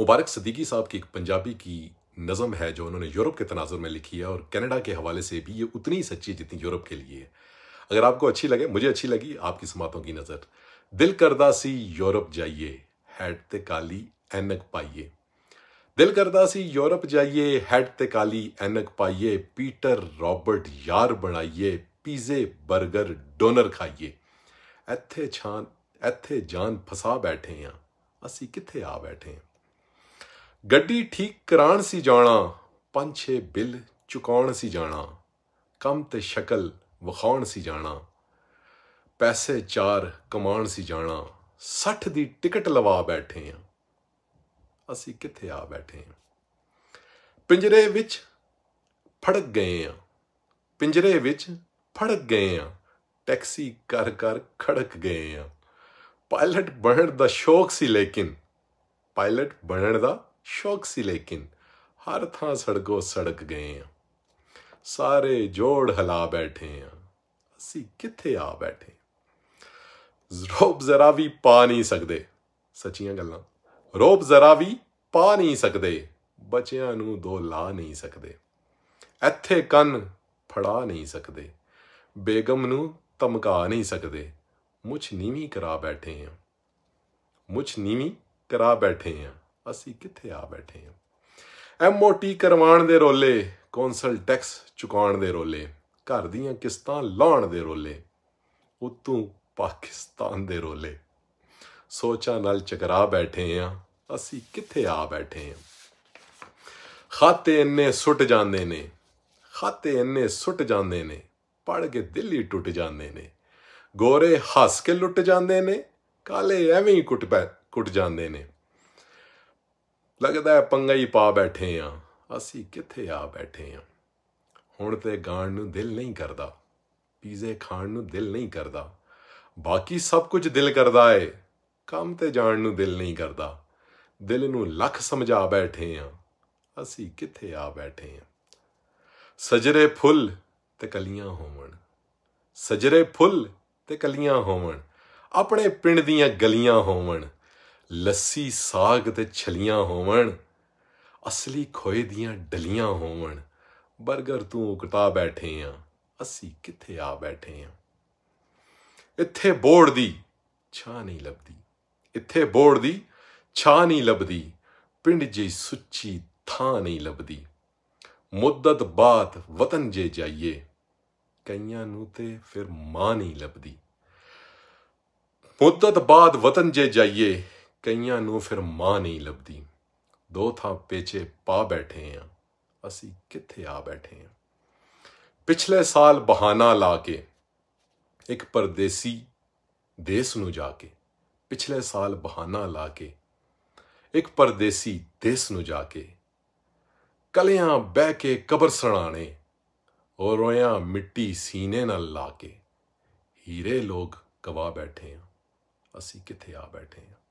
मुबारक सदीकी साहब की एक पंजाबी की नज़म है जो उन्होंने यूरोप के तनाजुर में लिखी है और कनाडा के हवाले से भी ये उतनी ही सच्ची जितनी यूरोप के लिए है अगर आपको अच्छी लगे मुझे अच्छी लगी आपकी समातों की नज़र दिल करदा सी यूरोप जाइए हैड ते काली एनक पाइए दिल करदा सी यूरोप जाइए हैड ते काली एनक पाइए पीटर रॉबर्ट यार बनाइए ਪੀਜ਼ੇ बर्गर डोनर खाइए ਇੱਥੇ छान ਇੱਥੇ जान फसा बैठे ਆ असी कितने आ बैठे हैं ਗੱਡੀ ਠੀਕ ਕਰਾਣ ਸੀ ਜਾਣਾ ਪੰਜ ਛੇ ਬਿੱਲ ਚੁਕਾਉਣ ਸੀ ਜਾਣਾ ਕੰਮ ਤੇ ਸ਼ਕਲ ਵਿਖਾਉਣ ਸੀ ਜਾਣਾ ਪੈਸੇ ਚਾਰ ਕਮਾਉਣ ਸੀ ਜਾਣਾ 60 ਦੀ ਟਿਕਟ ਲਵਾ ਬੈਠੇ ਆ ਅਸੀਂ ਕਿੱਥੇ ਆ ਬੈਠੇ ਆ ਪਿੰਜਰੇ ਵਿੱਚ ਫੜਕ ਗਏ ਆ ਪਿੰਜਰੇ ਵਿੱਚ ਫੜਕ ਗਏ ਆ ਟੈਕਸੀ ਕਰ ਕਰ ਖੜਕ ਗਏ ਆ ਪਾਇਲਟ ਬਣਨ ਦਾ ਸ਼ੌਕ ਸੀ ਲੇਕਿਨ ਪਾਇਲਟ ਬਣਨ ਦਾ ਸ਼ੌਕ ਸੀ ਲੇਕਿਨ ਹਰ ਥਾਂ ਸੜਕੋ ਸੜਕ ਗਏ ਆ ਸਾਰੇ ਜੋੜ ਹਲਾ ਬੈਠੇ ਆ ਅਸੀਂ ਕਿੱਥੇ ਆ ਬੈਠੇ ਰੋਬ ਜ਼ਰਾ ਵੀ ਪਾ ਨਹੀਂ ਸਕਦੇ ਸੱਚੀਆਂ ਗੱਲਾਂ ਰੋਬ ਜ਼ਰਾ ਵੀ ਪਾ ਨਹੀਂ ਸਕਦੇ ਬੱਚਿਆਂ ਨੂੰ ਦੋ ਲਾ ਨਹੀਂ ਸਕਦੇ ਇੱਥੇ ਕੰਨ ਫੜਾ ਨਹੀਂ ਸਕਦੇ ਬੇਗਮ ਨੂੰ ਧਮਕਾ ਨਹੀਂ ਸਕਦੇ ਮੁਛ ਨੀਵੀਂ ਕਰਾ ਬੈਠੇ ਆ ਮੁਛ ਨੀਵੀਂ ਕਰਾ ਬੈਠੇ ਆ ਅਸੀਂ ਕਿੱਥੇ ਆ ਬੈਠੇ ਹਾਂ ਐਮਓਟੀ ਕਰਵਾਉਣ ਦੇ ਰੋਲੇ ਕੌਂਸਲ ਟੈਕਸ ਚੁਕਾਉਣ ਦੇ ਰੋਲੇ ਘਰ ਦੀਆਂ ਕਿਸ਼ਤਾਂ ਲਾਉਣ ਦੇ ਰੋਲੇ ਉਤੋਂ ਪਾਕਿਸਤਾਨ ਦੇ ਰੋਲੇ ਸੋਚਾਂ ਨਾਲ ਚਕਰਾ ਬੈਠੇ ਆ ਅਸੀਂ ਕਿੱਥੇ ਆ ਬੈਠੇ ਆ ਖਾਤੇ ਇੰਨੇ ਸੁੱਟ ਜਾਂਦੇ ਨੇ ਖਾਤੇ ਇੰਨੇ ਸੁੱਟ ਜਾਂਦੇ ਨੇ ਪੜ ਕੇ ਦਿਲ ਹੀ ਟੁੱਟ ਜਾਂਦੇ ਨੇ ਗੋਰੇ ਹੱਸ ਕੇ ਲੁੱਟ ਜਾਂਦੇ ਨੇ ਕਾਲੇ ਐਵੇਂ ਹੀ ਕੁੱਟ ਪੈ ਕੁੱਟ ਜਾਂਦੇ ਨੇ ਲੱਗਦਾ ਪੰਗਾ ਹੀ ਪਾ ਬੈਠੇ ਆ ਅਸੀਂ ਕਿੱਥੇ ਆ ਬੈਠੇ ਆ ਹੁਣ ਤੇ ਗਾਣ ਨੂੰ ਦਿਲ ਨਹੀਂ ਕਰਦਾ ਪੀਜ਼ੇ ਖਾਣ ਨੂੰ ਦਿਲ ਨਹੀਂ ਕਰਦਾ ਬਾਕੀ ਸਭ ਕੁਝ ਦਿਲ ਕਰਦਾ ਏ ਕੰਮ ਤੇ ਜਾਣ ਨੂੰ ਦਿਲ ਨਹੀਂ ਕਰਦਾ ਦਿਲ ਨੂੰ ਲੱਖ ਸਮਝਾ ਬੈਠੇ ਆ ਅਸੀਂ ਕਿੱਥੇ ਆ ਬੈਠੇ ਆ ਸਜਰੇ ਫੁੱਲ ਤੇ ਕਲੀਆਂ ਹੋਵਣ ਸਜਰੇ ਫੁੱਲ ਤੇ ਕਲੀਆਂ ਹੋਵਣ ਆਪਣੇ ਪਿੰਡ ਦੀਆਂ ਗਲੀਆਂ ਹੋਵਣ ਲੱਸੀ ਸਾਗ ਤੇ ਛਲੀਆਂ ਹੋਵਣ ਅਸਲੀ ਖੋਏ ਦੀਆਂ ਡਲੀਆਂ ਹੋਵਣ ਬਰਗਰ ਤੂੰ ਉਕਟਾ ਬੈਠੇ ਆ ਅਸੀਂ ਕਿੱਥੇ ਆ ਬੈਠੇ ਆ ਇੱਥੇ ਬੋੜ ਦੀ ਛਾਂ ਨਹੀਂ ਲੱਭਦੀ ਇੱਥੇ ਬੋੜ ਦੀ ਛਾਂ ਨਹੀਂ ਲੱਭਦੀ ਪਿੰਡ ਜੀ ਸੁੱਚੀ ਥਾਂ ਨਹੀਂ ਲੱਭਦੀ ਮੁੱਦਤ ਬਾਤ ਵਤਨ ਜੇ ਜਾਈਏ ਕਈਆਂ ਨੂੰ ਤੇ ਫਿਰ ਮਾਂ ਨਹੀਂ ਲੱਭਦੀ ਮੁੱਦਤ ਬਾਅਦ ਵਤਨ ਜੇ ਜਾਈਏ ਕਈਆਂ ਨੂੰ ਫਿਰ ਮਾਂ ਨਹੀਂ ਲੱਭਦੀ ਦੋ ਥਾਂ ਪੇਚੇ ਪਾ ਬੈਠੇ ਆ ਅਸੀਂ ਕਿੱਥੇ ਆ ਬੈਠੇ ਆ ਪਿਛਲੇ ਸਾਲ ਬਹਾਨਾ ਲਾ ਕੇ ਇੱਕ ਪਰਦੇਸੀ ਦੇਸ਼ ਨੂੰ ਜਾ ਕੇ ਪਿਛਲੇ ਸਾਲ ਬਹਾਨਾ ਲਾ ਕੇ ਇੱਕ ਪਰਦੇਸੀ ਦੇਸ਼ ਨੂੰ ਜਾ ਕੇ ਕਲਿਆਂ ਬਹਿ ਕੇ ਕਬਰ ਸਣਾਣੇ ਔਰ ਰੋਇਆ ਮਿੱਟੀ ਸੀਨੇ ਨਾਲ ਲਾ ਕੇ ਹੀਰੇ ਲੋਕ ਕਵਾ ਬੈਠੇ ਆ ਅਸੀਂ ਕਿੱਥੇ ਆ ਬੈਠੇ ਆ